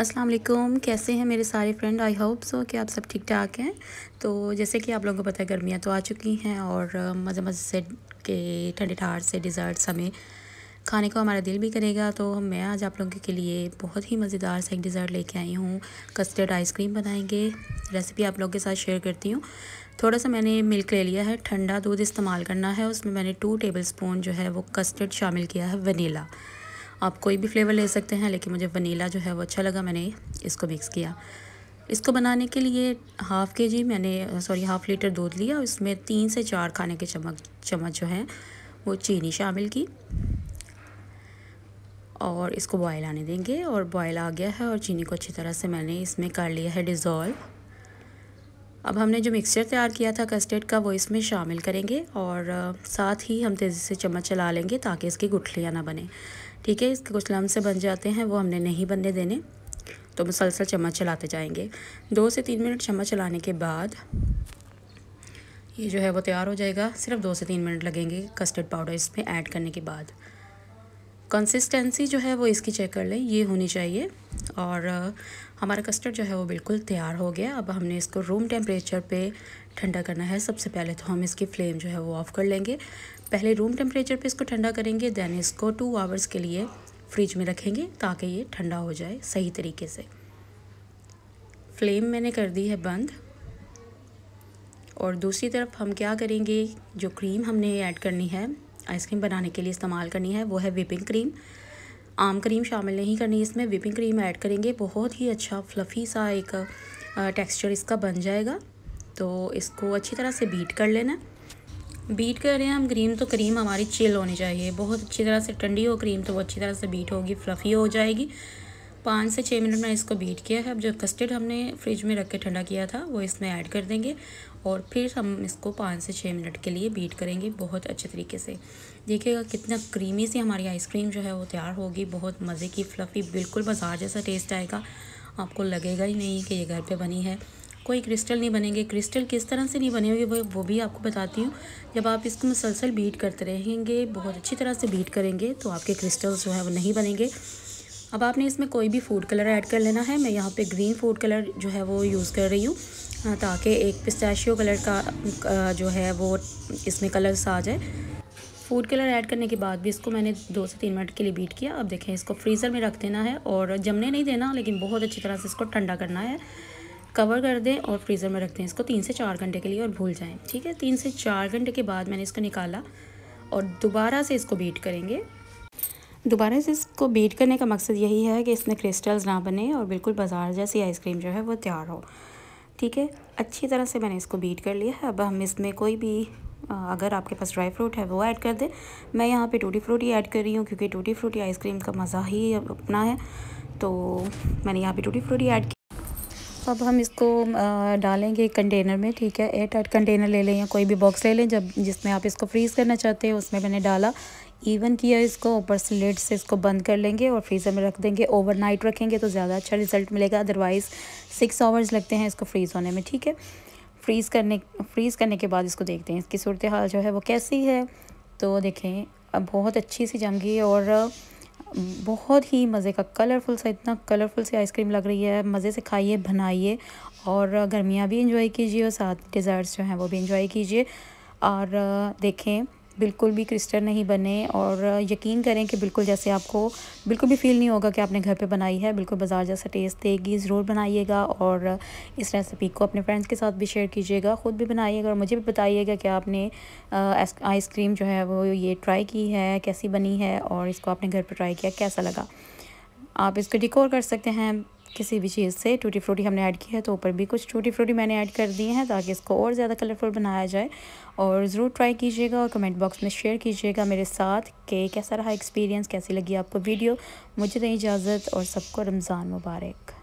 अस्सलाम वालेकुम कैसे हैं मेरे सारे फ्रेंड आई होप सो कि आप सब ठीक ठाक हैं तो जैसे कि आप लोगों को पता है गर्मियाँ तो आ चुकी हैं और मज़े मज़े से के ठंडे ठार से डिज़र्ट्स हमें खाने को हमारा दिल भी करेगा तो मैं आज आप लोगों के लिए बहुत ही मज़ेदार सा एक डिज़र्ट लेके आई हूँ कस्टर्ड आइसक्रीम बनाएंगे रेसिपी आप लोगों के साथ शेयर करती हूँ थोड़ा सा मैंने मिल्क ले लिया है ठंडा दूध इस्तेमाल करना है उसमें मैंने टू टेबल स्पून जो है वो कस्टर्ड शामिल किया है वनीला आप कोई भी फ्लेवर ले सकते हैं लेकिन मुझे वनीला जो है वो अच्छा लगा मैंने इसको मिक्स किया इसको बनाने के लिए हाफ़ के जी मैंने सॉरी हाफ़ लीटर दूध लिया और इसमें तीन से चार खाने के चमक चम्मच जो है वो चीनी शामिल की और इसको बॉयल आने देंगे और बॉयल आ गया है और चीनी को अच्छी तरह से मैंने इसमें कर लिया है डिज़ोल्व अब हमने जो मिक्सचर तैयार किया था कस्टर्ड का वो इसमें शामिल करेंगे और साथ ही हम तेज़ी से चम्मच चला लेंगे ताकि इसकी गुठलियाँ ना बने ठीक है इसके कुछ लम्ब से बन जाते हैं वो हमने नहीं बनने देने तो मुसलसल चम्मच चलाते जाएंगे दो से तीन मिनट चम्मच चलाने के बाद ये जो है वो तैयार हो जाएगा सिर्फ दो से तीन मिनट लगेंगे कस्टर्ड पाउडर इसमें ऐड करने के बाद कंसिस्टेंसी जो है वो इसकी चेक कर लें ये होनी चाहिए और हमारा कस्टर्ड जो है वो बिल्कुल तैयार हो गया अब हमने इसको रूम टेम्परेचर पे ठंडा करना है सबसे पहले तो हम इसकी फ्लेम जो है वो ऑफ़ कर लेंगे पहले रूम टेम्परेचर पे इसको ठंडा करेंगे दैन इसको टू आवर्स के लिए फ्रिज में रखेंगे ताकि ये ठंडा हो जाए सही तरीके से फ्लेम मैंने कर दी है बंद और दूसरी तरफ हम क्या करेंगे जो क्रीम हमने ऐड करनी है आइसक्रीम बनाने के लिए इस्तेमाल करनी है वो है विपिंग क्रीम आम क्रीम शामिल नहीं करनी इसमें विपिंग क्रीम ऐड करेंगे बहुत ही अच्छा फ्लफ़ी सा एक टेक्सचर इसका बन जाएगा तो इसको अच्छी तरह से बीट कर लेना बीट कर रहे हैं हम क्रीम तो क्रीम हमारी चिल होनी चाहिए बहुत अच्छी तरह से ठंडी हो क्रीम तो वो अच्छी तरह से बीट होगी फ्लफ़ी हो जाएगी पाँच से छः मिनट में इसको बीट किया है अब जो कस्टर्ड हमने फ्रिज में रख के ठंडा किया था वो इसमें ऐड कर देंगे और फिर हम इसको पाँच से छः मिनट के लिए बीट करेंगे बहुत अच्छे तरीके से देखिएगा कितना क्रीमी सी हमारी आइसक्रीम जो है वो तैयार होगी बहुत मज़े की फ्लफ़ी बिल्कुल बाजार जैसा टेस्ट आएगा आपको लगेगा ही नहीं कि ये घर पर बनी है कोई क्रिस्टल नहीं बनेंगे क्रिस्टल किस तरह से नहीं बने हुए वो वो भी आपको बताती हूँ जब आप इसको मुसलसल बीट करते रहेंगे बहुत अच्छी तरह से बीट करेंगे तो आपके क्रिस्टल्स जो है वो नहीं बनेंगे अब आपने इसमें कोई भी फूड कलर ऐड कर लेना है मैं यहाँ पे ग्रीन फूड कलर जो है वो यूज़ कर रही हूँ ताकि एक पिस्टाशियो कलर का जो है वो इसमें कलर्स आ जाए फूड कलर ऐड करने के बाद भी इसको मैंने दो से तीन मिनट के लिए बीट किया अब देखें इसको फ्रीज़र में रख देना है और जमने नहीं देना लेकिन बहुत अच्छी तरह से इसको ठंडा करना है कवर कर दें और फ्रीज़र में रख दें इसको तीन से चार घंटे के लिए और भूल जाएँ ठीक है तीन से चार घंटे के बाद मैंने इसको निकाला और दोबारा से इसको बीट करेंगे दोबारा से इसको बीट करने का मकसद यही है कि इसमें क्रिस्टल्स ना बने और बिल्कुल बाजार जैसी आइसक्रीम जो है वो तैयार हो ठीक है अच्छी तरह से मैंने इसको बीट कर लिया है अब हम इसमें कोई भी अगर आपके पास ड्राई फ्रूट है वो ऐड कर दें मैं यहाँ पे टूटी फ्रूटी ऐड कर रही हूँ क्योंकि टूटी फ्रूटी आइसक्रीम का मज़ा ही अपना है तो मैंने यहाँ पे टूटी फ्रूटी ऐड की अब हम इसको डालेंगे कंटेनर में ठीक है एयर टाइट कंटेनर ले लें या कोई भी बॉक्स ले लें जब जिसमें आप इसको फ्रीज़ करना चाहते हैं उसमें मैंने डाला इवन किया इसको ऊपर से लेट से इसको बंद कर लेंगे और फ्रीज़र में रख देंगे ओवरनाइट रखेंगे तो ज़्यादा अच्छा रिजल्ट मिलेगा अदरवाइज़ सिक्स आवर्स लगते हैं इसको फ्रीज़ होने में ठीक है फ्रीज़ करने फ्रीज़ करने के बाद इसको देखते हैं इसकी सूरत हाल जो है वो कैसी है तो देखें अब बहुत अच्छी सी जमगी और बहुत ही मज़े का कलरफुल सा इतना कलरफुल सी आइसक्रीम लग रही है मज़े से खाइए बनाइए और गर्मियाँ भी इंजॉय कीजिए और साथ डिज़र्ट्स जो हैं वो भी इंजॉय कीजिए और देखें बिल्कुल भी क्रिस्टल नहीं बने और यकीन करें कि बिल्कुल जैसे आपको बिल्कुल भी फील नहीं होगा कि आपने घर पे बनाई है बिल्कुल बाज़ार जैसा टेस्ट देगी ज़रूर बनाइएगा और इस रेसिपी को अपने फ्रेंड्स के साथ भी शेयर कीजिएगा ख़ुद भी बनाइएगा और मुझे भी बताइएगा कि आपने आइसक्रीम जो है वो ये ट्राई की है कैसी बनी है और इसको आपने घर पर ट्राई किया कैसा लगा आप इसको डिकोर कर सकते हैं किसी भी चीज़ से टूटी फ्रूटी हमने ऐड की है तो ऊपर भी कुछ टूटी फ्रूटी मैंने ऐड कर दिए हैं ताकि इसको और ज़्यादा कलरफुल बनाया जाए और ज़रूर ट्राई कीजिएगा और कमेंट बॉक्स में शेयर कीजिएगा मेरे साथ कि कैसा रहा एक्सपीरियंस कैसी लगी आपको वीडियो मुझे नहीं इजाज़त और सबको रमज़ान मुबारक